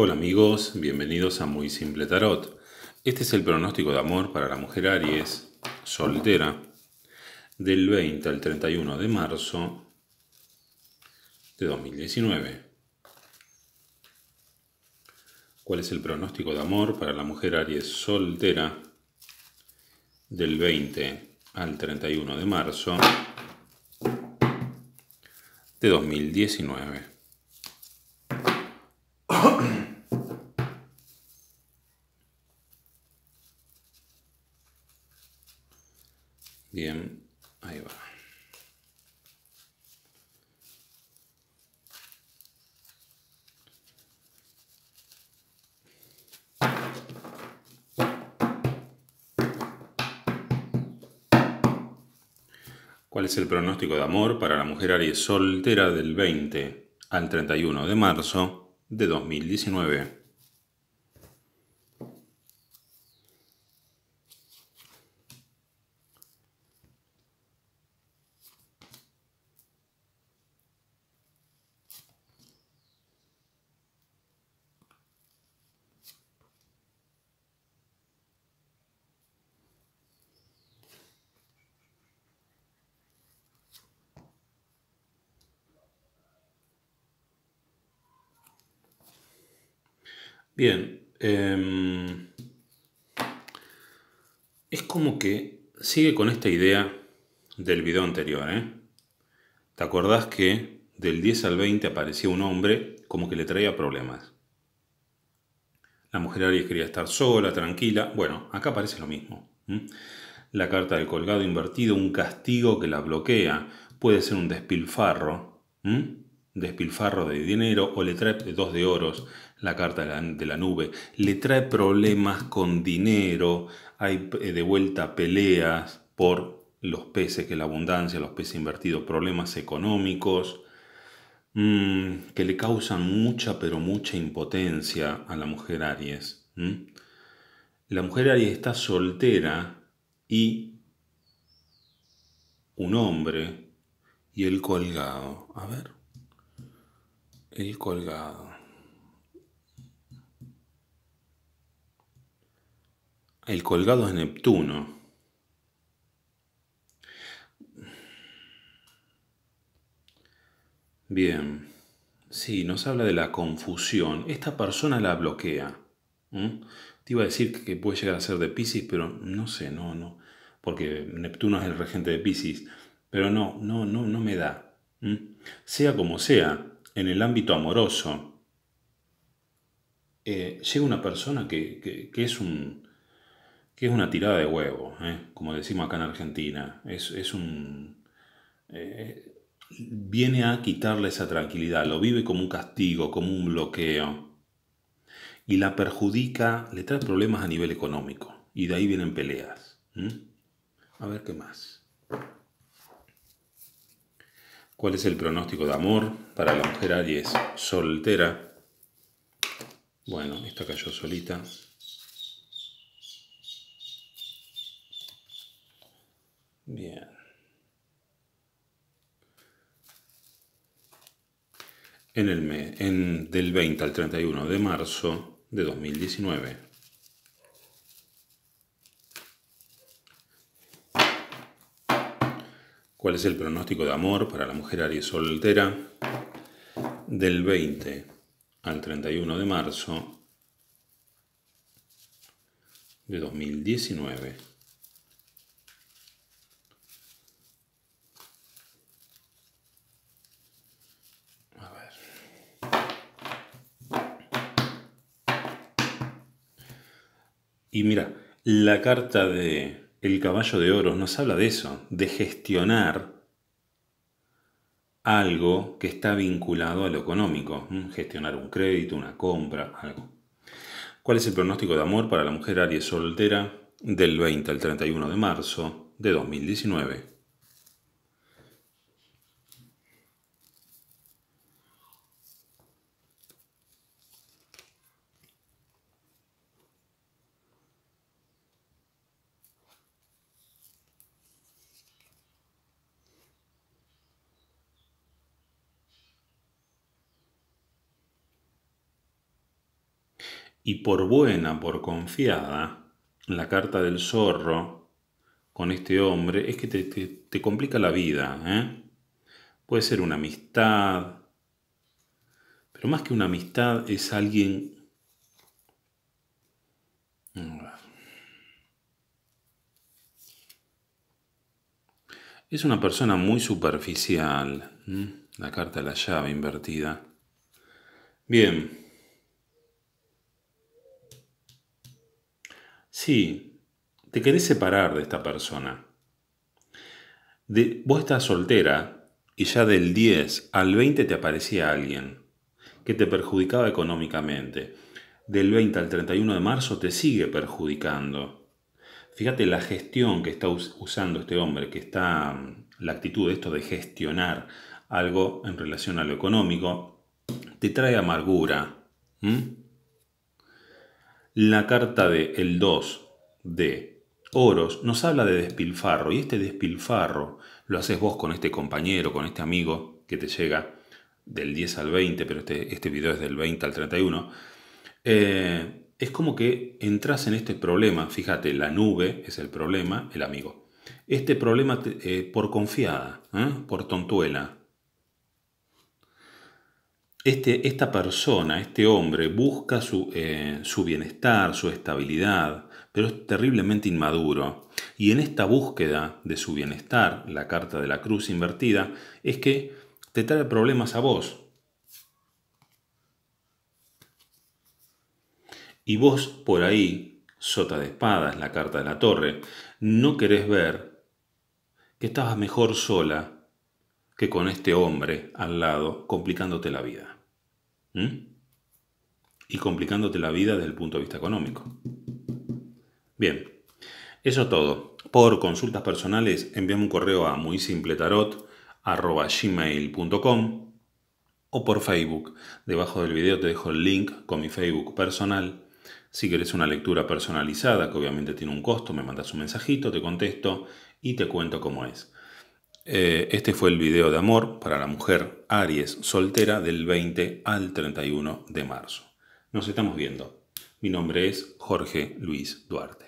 Hola amigos, bienvenidos a Muy Simple Tarot. Este es el pronóstico de amor para la mujer Aries, soltera, del 20 al 31 de marzo de 2019. ¿Cuál es el pronóstico de amor para la mujer Aries soltera del 20 al 31 de marzo de 2019? ¿Cuál es el pronóstico de amor para la mujer Aries soltera del 20 al 31 de marzo de 2019? Bien. Em, es como que sigue con esta idea del video anterior. ¿eh? ¿Te acordás que del 10 al 20 aparecía un hombre como que le traía problemas? La mujer Aries quería estar sola, tranquila. Bueno, acá aparece lo mismo. La carta del colgado invertido, un castigo que la bloquea. Puede ser un despilfarro. Despilfarro de dinero o le trae dos de oros la carta de la, nube, le trae problemas con dinero, hay eh, de vuelta peleas por los peces, que la abundancia, los peces invertidos, problemas económicos, mm, que le causan mucha, pero mucha impotencia a la mujer Aries. La mujer Aries está soltera y un hombre y el colgado. A ver, el colgado. El colgado es Neptuno. Bien. Sí, nos habla de la confusión. Esta persona la bloquea. Te iba a decir que puede llegar a ser de Pisces, pero no sé, no, no. Porque Neptuno es el regente de Pisces. Pero no, no, no, no me da. Sea como sea, en el ámbito amoroso, eh, llega una persona que es un, que es una tirada de huevo, ¿eh? como decimos acá en Argentina. Es, un... Eh, viene a quitarle esa tranquilidad, lo vive como un castigo, como un bloqueo, y la perjudica, le trae problemas a nivel económico, y de ahí vienen peleas. A ver qué más. ¿Cuál es el pronóstico de amor para la mujer Aries soltera? Bueno, esta cayó solita. Bien. En el mes, en, del 20 al 31 de marzo de 2019. ¿Cuál es el pronóstico de amor para la mujer Aries soltera? Del 20 al 31 de marzo de 2019. Y mira, la carta de El caballo de oro nos habla de eso, de gestionar algo que está vinculado a lo económico, gestionar un crédito, una compra, algo. ¿Cuál es el pronóstico de amor para la mujer Aries soltera del 20 al 31 de marzo de 2019? y por buena, por confiada, la carta del zorro con este hombre es que te, complica la vida. ¿eh? Puede ser una amistad, pero más que una amistad es alguien... Es una persona muy superficial. La carta de la llave invertida. Bien. Sí, te querés separar de esta persona. De, vos estás soltera y ya del 10 al 20 te aparecía alguien que te perjudicaba económicamente. Del 20 al 31 de marzo te sigue perjudicando. Fíjate la gestión que está usando este hombre, que está mm, la actitud de esto de gestionar algo en relación a lo económico, te trae amargura. La carta de el 2 de Oros nos habla de despilfarro y este despilfarro lo haces vos con este compañero, con este amigo que te llega del 10 al 20, pero este, este video es del 20 al 31. Eh, es como que entras en este problema, fíjate, la nube es el problema, el amigo. Este problema eh, por confiada, ¿eh? por tontuela, este, esta persona, este hombre, busca su, eh, su bienestar, su estabilidad, pero es terriblemente inmaduro. Y en esta búsqueda de su bienestar, la carta de la cruz invertida, es que te trae problemas a vos. Y vos por ahí, sota de espadas, la carta de la torre, no querés ver que estabas mejor sola que con este hombre al lado complicándote la vida. ¿Mm? Y complicándote la vida desde el punto de vista económico. Bien, eso todo. Por consultas personales, envíame un correo a muy simple tarot o por Facebook. Debajo del video te dejo el link con mi Facebook personal. Si querés una lectura personalizada, que obviamente tiene un costo, me mandas un mensajito, te contesto y te cuento cómo es. Eh, este fue el video de amor para la mujer Aries soltera del 20 al 31 de marzo. Nos estamos viendo. Mi nombre es Jorge Luis Duarte.